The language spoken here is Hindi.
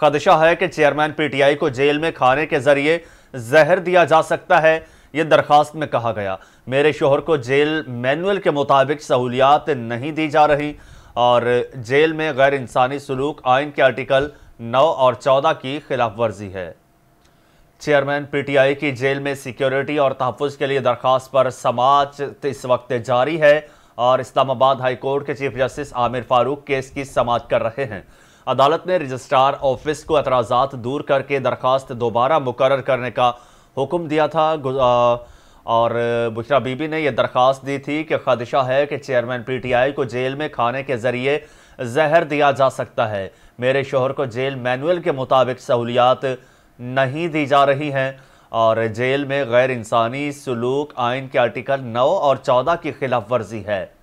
खदशा है कि चेयरमैन पीटीआई को जेल में खाने के जरिए जहर दिया जा सकता है यह दरखास्त में कहा गया मेरे शोहर को जेल मैनुअल के मुताबिक सहूलियात नहीं दी जा रही और जेल में गैर इंसानी सलूक आइन के आर्टिकल 9 और 14 की खिलाफ वर्जी है चेयरमैन पीटीआई की जेल में सिक्योरिटी और तहफ़ के लिए दरख्वास्त पर समाज इस वक्त जारी है और इस्लामाबाद हाई कोर्ट के chief justice Aamir Farooq case की समाज कर रहे हैं अदालत ने रजिस्ट्रार ऑफिस को एतराज़ात दूर करके दरख्वास्त दोबारा मुकर करने का हुक्म दिया था और बुशरा बीबी ने यह दरख्वास्त दी थी कि खदशा है कि चेयरमैन पीटीआई को जेल में खाने के जरिए जहर दिया जा सकता है मेरे शोहर को जेल मैनुअल के मुताबिक सहूलियात नहीं दी जा रही हैं और जेल में गैर इंसानी सलूक आइन के आर्टिकल 9 और 14 की खिलाफ वर्जी है